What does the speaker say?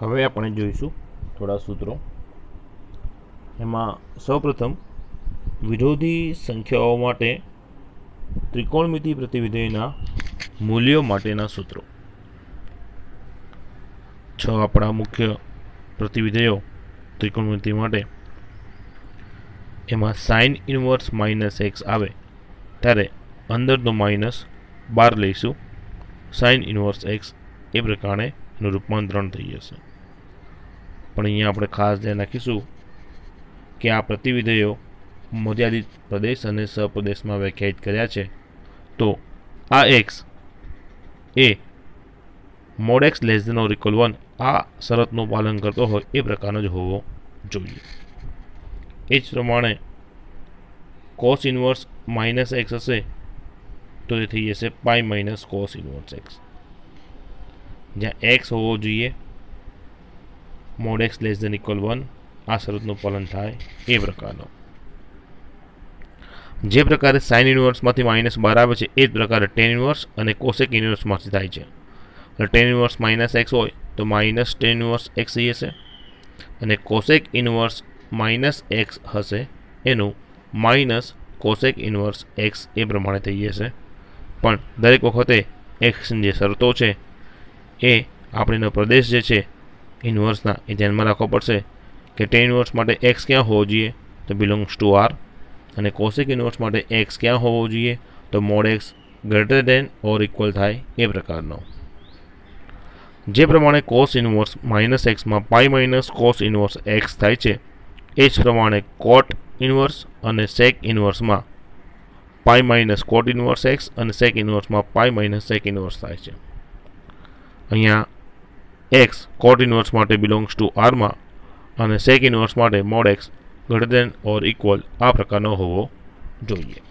હવે આપણે જોઈશું થોડા સૂત્રો એમાં સૌપ્રથમ વિરોધી સંખ્યાઓ માટે ત્રિકોણમિતિ પ્રતિવિધેયના મૂલ્યો માટેના સૂત્રો છ આપણા મુખ્ય પ્રતિવિધેયો ત્રિકોણમિતિ માટે એમાં સાઇન ઇન્વર્સ માઇનસ એક્સ આવે ત્યારે અંદરનો માઇનસ બાર લઈશું સાઇન ઇન્વર્સ એક્સ એ પ્રકારે એનું રૂપાંતરણ થઈ જશે પણ અહીંયા આપણે ખાસ ધ્યાન રાખીશું કે આ પ્રતિવિધેયો મર્યાદિત પ્રદેશ અને સપ્રદેશમાં વ્યાખ્યાયિત કર્યા છે તો આ એક્સ એ mod x less than or one આ શરતનું પાલન કરતો હોય એ પ્રકારનો જ હોવો જોઈએ એ જ પ્રમાણે કોસ ઇન્વર્સ માઇનસ એક્સ હશે તો એ થઈ જશે pi minus cos inverse x જ્યાં એક્સ હોવો જોઈએ mod x less than equal one આ શરતનું પાલન થાય એ પ્રકારનો જે પ્રકારે સાઇન યુનિવર્સમાંથી માઇનસ બાર આવે છે એ જ પ્રકારે ટેન યુનિવર્સ અને કોસેક યુનિવર્સમાંથી થાય છે અને ટેન યુનિવર્સ માઇનસ એક્સ હોય તો માઇનસ ટેન યુનિવર્સ એક્સ થઈ જશે અને કોસેક ઇન્વર્સ માઇનસ એક્સ હશે એનું માઇનસ કોસેક ઇન્વર્સ એક્સ એ પ્રમાણે થઈ જશે પણ દરેક વખતે એક્સની જે શરતો છે એ આપણેનો પ્રદેશ જે છે ઇન્વર્સના એ ધ્યાનમાં રાખવો પડશે કે ટેન ઇન્વર્સ માટે એક્સ ક્યાં હોવો જોઈએ તો બિલોંગ્સ ટુ આર અને કોશિક ઇન્વર્સ માટે એક્સ ક્યાં હોવો જોઈએ તો mod x greater than or equal થાય એ પ્રકારનો જે પ્રમાણે કોસ ઇન્વર્સ માઇનસ એક્સમાં pi minus cos inverse x થાય છે એ જ પ્રમાણે કોટ ઇન્વર્સ અને સેક ઇન્વર્સમાં pi minus cot inverse x અને સેક ઇન્વર્સમાં પાઈ માઇનસ સેક ઇન્વર્સ થાય છે અહીંયા એક્સ કોટ ઇન્વર્સ માટે બિલોંગ્સ ટુ આરમાં અને સેક ઇન્વર્સ માટે mod x greater than or equal આ પ્રકારનો હોવો જોઈએ